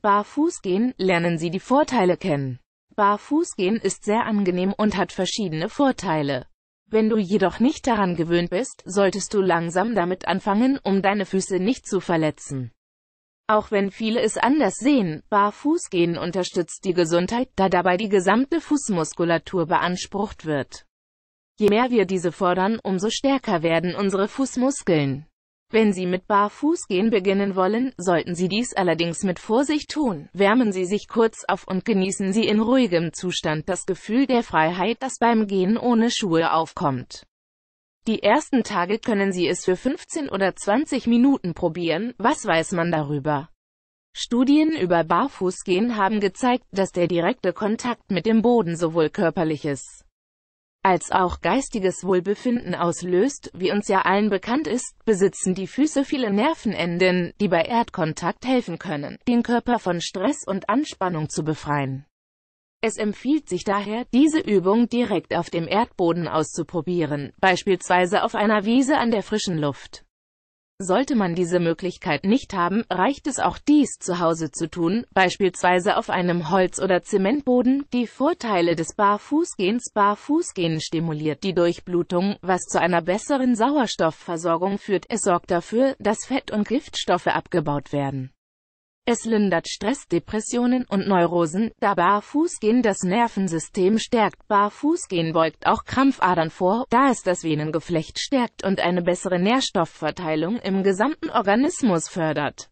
Barfuß gehen, lernen Sie die Vorteile kennen. Barfußgehen ist sehr angenehm und hat verschiedene Vorteile. Wenn du jedoch nicht daran gewöhnt bist, solltest du langsam damit anfangen, um deine Füße nicht zu verletzen. Auch wenn viele es anders sehen, Barfußgehen unterstützt die Gesundheit, da dabei die gesamte Fußmuskulatur beansprucht wird. Je mehr wir diese fordern, umso stärker werden unsere Fußmuskeln. Wenn Sie mit Barfußgehen beginnen wollen, sollten Sie dies allerdings mit Vorsicht tun. Wärmen Sie sich kurz auf und genießen Sie in ruhigem Zustand das Gefühl der Freiheit, das beim Gehen ohne Schuhe aufkommt. Die ersten Tage können Sie es für 15 oder 20 Minuten probieren, was weiß man darüber? Studien über Barfußgehen haben gezeigt, dass der direkte Kontakt mit dem Boden sowohl körperliches als auch geistiges Wohlbefinden auslöst, wie uns ja allen bekannt ist, besitzen die Füße viele Nervenenden, die bei Erdkontakt helfen können, den Körper von Stress und Anspannung zu befreien. Es empfiehlt sich daher, diese Übung direkt auf dem Erdboden auszuprobieren, beispielsweise auf einer Wiese an der frischen Luft. Sollte man diese Möglichkeit nicht haben, reicht es auch dies zu Hause zu tun, beispielsweise auf einem Holz- oder Zementboden. Die Vorteile des Barfußgehens Barfußgehen stimuliert die Durchblutung, was zu einer besseren Sauerstoffversorgung führt. Es sorgt dafür, dass Fett und Giftstoffe abgebaut werden. Es lindert Stress, Depressionen und Neurosen, da Barfußgehen das Nervensystem stärkt. Barfußgehen beugt auch Krampfadern vor, da es das Venengeflecht stärkt und eine bessere Nährstoffverteilung im gesamten Organismus fördert.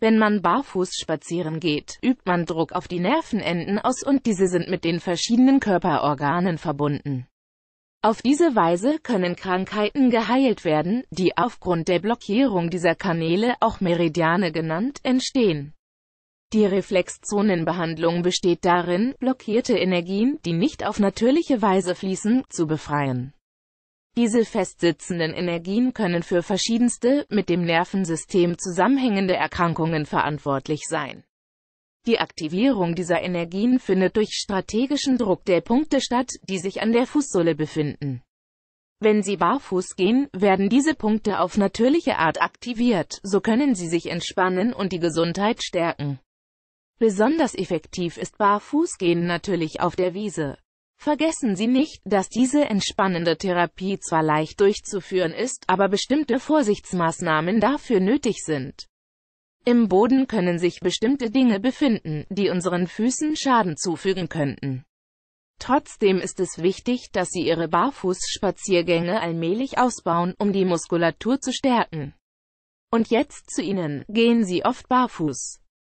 Wenn man barfuß spazieren geht, übt man Druck auf die Nervenenden aus und diese sind mit den verschiedenen Körperorganen verbunden. Auf diese Weise können Krankheiten geheilt werden, die aufgrund der Blockierung dieser Kanäle, auch Meridiane genannt, entstehen. Die Reflexzonenbehandlung besteht darin, blockierte Energien, die nicht auf natürliche Weise fließen, zu befreien. Diese festsitzenden Energien können für verschiedenste, mit dem Nervensystem zusammenhängende Erkrankungen verantwortlich sein. Die Aktivierung dieser Energien findet durch strategischen Druck der Punkte statt, die sich an der Fußsohle befinden. Wenn Sie barfuß gehen, werden diese Punkte auf natürliche Art aktiviert, so können Sie sich entspannen und die Gesundheit stärken. Besonders effektiv ist Barfußgehen natürlich auf der Wiese. Vergessen Sie nicht, dass diese entspannende Therapie zwar leicht durchzuführen ist, aber bestimmte Vorsichtsmaßnahmen dafür nötig sind. Im Boden können sich bestimmte Dinge befinden, die unseren Füßen Schaden zufügen könnten. Trotzdem ist es wichtig, dass Sie Ihre Barfußspaziergänge allmählich ausbauen, um die Muskulatur zu stärken. Und jetzt zu Ihnen, gehen Sie oft barfuß.